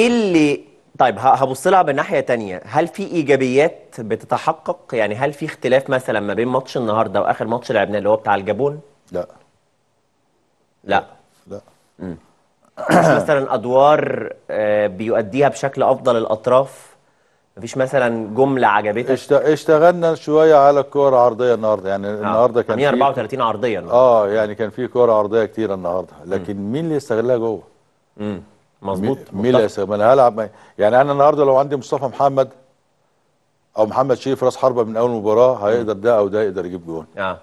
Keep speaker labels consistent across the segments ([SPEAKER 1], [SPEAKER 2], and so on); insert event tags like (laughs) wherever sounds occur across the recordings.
[SPEAKER 1] ايه اللي طيب هبص لها من ناحيه تانية هل في ايجابيات بتتحقق يعني هل في اختلاف مثلا ما بين ماتش النهارده واخر ماتش لعبناه اللي هو بتاع الجابون لا لا لا (clears throat) مثلا ادوار آه، بيؤديها بشكل افضل الاطراف مفيش مثلا جمله عجبتك
[SPEAKER 2] اشتغلنا شويه على الكوره العرضيه النهارده يعني آه. النهارده كان 134 عرضيه اه يعني كان في كوره عرضيه كتير النهارده لكن مم. مين اللي استغلها جوه امم مظبوط مين اللي ما انا هلعب يعني انا النهارده لو عندي مصطفى محمد او محمد شريف راس حربه من اول مباراه هيقدر ده او ده يقدر يجيب جون آه.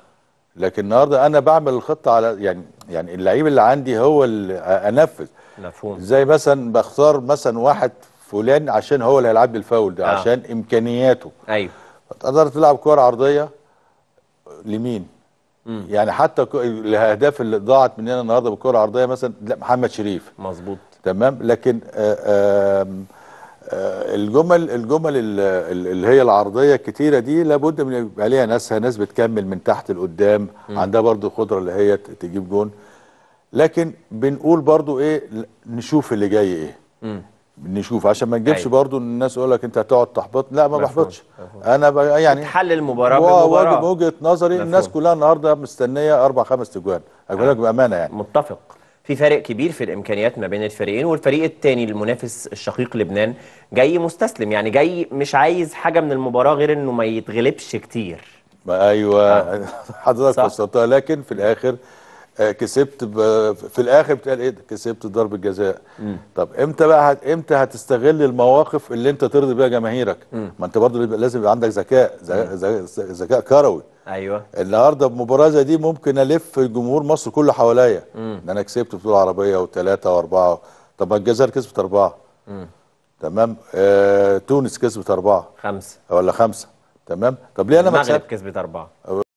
[SPEAKER 2] لكن النهارده انا بعمل الخطه على يعني يعني اللعيب اللي عندي هو اللي انفذ مفهوم زي مثلا بختار مثلا واحد فلان عشان هو اللي هيلعب لي الفاول ده آه. عشان امكانياته ايوه تقدر تلعب كوره عرضيه لمين مم. يعني حتى الاهداف اللي ضاعت مننا النهارده بالكره العرضيه مثلا محمد شريف مظبوط تمام لكن آآ آه، آآ آه، آه، الجمل الجمل اللي هي العرضيه الكتيره دي لابد من يبقى ليها ناسها ناس بتكمل من تحت لقدام عندها برضو قدره اللي هي تجيب جون لكن بنقول برضو ايه نشوف اللي جاي ايه نشوف عشان ما نجيبش أيوة. برضو الناس يقول لك انت هتقعد تحبط لا ما بحبطش انا يعني تحلل المباراه بالمباراه وجهه نظري مفهوم. الناس كلها النهارده مستنيه اربع خمس تجوان اقول لك بامانه يعني متفق
[SPEAKER 1] في فارق كبير في الامكانيات ما بين الفريقين والفريق الثاني المنافس الشقيق لبنان جاي مستسلم يعني جاي مش عايز حاجه من المباراه غير انه ما يتغلبش
[SPEAKER 2] كتير ايوه آه. (laughs) حضرتك وصلتها لكن في الاخر آه، كسبت في الاخر بتقال ايه ده كسبت ضربه جزاء طب امتى بقى هت... امتى هتستغل المواقف اللي انت ترضي بيها جماهيرك ما انت برضه لازم يبقى عندك ذكاء ذكاء كروي ايوه النهارده بمباراه زي دي ممكن الف جمهور مصر كله حواليا ان انا كسبت بطوله عربيه وثلاثه واربعه طب ما الجزائر كسبت اربعه مم. تمام آه، تونس كسبت اربعه خمسه ولا خمسه تمام طب ليه انا ما المغرب
[SPEAKER 1] كسبت اربعه